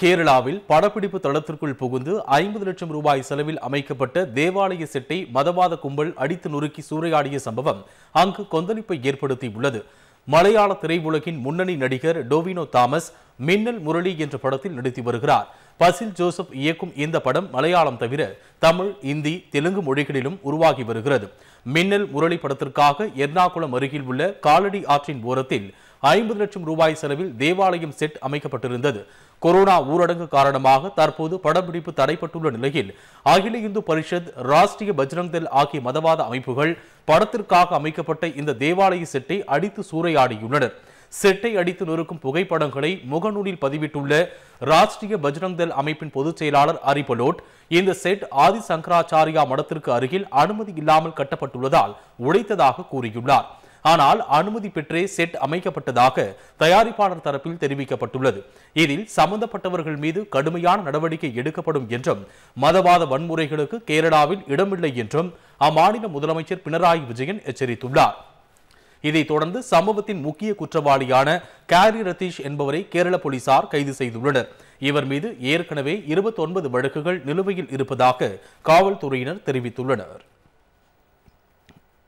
கேரளாவில் படப்பிடிப்பு தளத்திற்குள் புகுந்து ஐம்பது லட்சம் ரூபாய் செலவில் அமைக்கப்பட்ட தேவாலய செட்டை மதவாத கும்பல் அடித்து நொறுக்கி சூறையாடிய சம்பவம் அங்கு கொந்தளிப்பை ஏற்படுத்தியுள்ளது மலையாள திரையுலகின் முன்னணி நடிகர் டோவினோ தாமஸ் மின்னல் முரளி என்ற படத்தில் நடித்து வருகிறார் பசில் ஜோசப் இயக்கும் இந்த படம் மலையாளம் தவிர தமிழ் இந்தி தெலுங்கு மொழிகளிலும் உருவாகி வருகிறது மின்னல் முரளி படத்திற்காக எர்ணாகுளம் அருகில் உள்ள காலடி ஆற்றின் ஓரத்தில் ஐம்பது லட்சம் ரூபாய் செலவில் தேவாலயம் செட் அமைக்கப்பட்டிருந்தது கொரோனா ஊரடங்கு காரணமாக தற்போது படப்பிடிப்பு தடைப்பட்டுள்ள நிலையில் அகில இந்து பரிஷத் ராஷ்டிரிய பஜ்ரங் தல் ஆகிய மதவாத அமைப்புகள் படத்திற்காக அமைக்கப்பட்ட இந்த தேவாலய செட்டை அடித்து சூறையாடியுள்ளனர் செட்டை அடித்து நொறுக்கும் புகைப்படங்களை முகநூலில் பதிவிட்டுள்ள ராஷ்டிரிய பஜ்ரங் தல் அமைப்பின் பொதுச் செயலாளர் அரிபலோட் இந்த செட் ஆதி சங்கராச்சாரியா மடத்திற்கு அருகில் அனுமதி இல்லாமல் கட்டப்பட்டுள்ளதால் உடைத்ததாக கூறியுள்ளார் ஆனால் அனுமதி பெற்றே செட் அமைக்கப்பட்டதாக தயாரிப்பாளர் தரப்பில் தெரிவிக்கப்பட்டுள்ளது இதில் சம்பந்தப்பட்டவர்கள் மீது கடுமையான நடவடிக்கை எடுக்கப்படும் என்றும் மதவாத வன்முறைகளுக்கு கேரளாவில் இடமில்லை என்றும் அம்மாநில முதலமைச்சர் பினராயி விஜயன் எச்சரித்துள்ளார் இதைத் தொடர்ந்து சம்பவத்தின் முக்கிய குற்றவாளியான கேரி ரதீஷ் என்பவரை கேரள போலீசார் கைது செய்துள்ளனர் இவர் மீது ஏற்கனவே இருபத்தி ஒன்பது வழக்குகள் நிலுவையில் இருப்பதாக காவல்துறையினர் தெரிவித்துள்ளனர்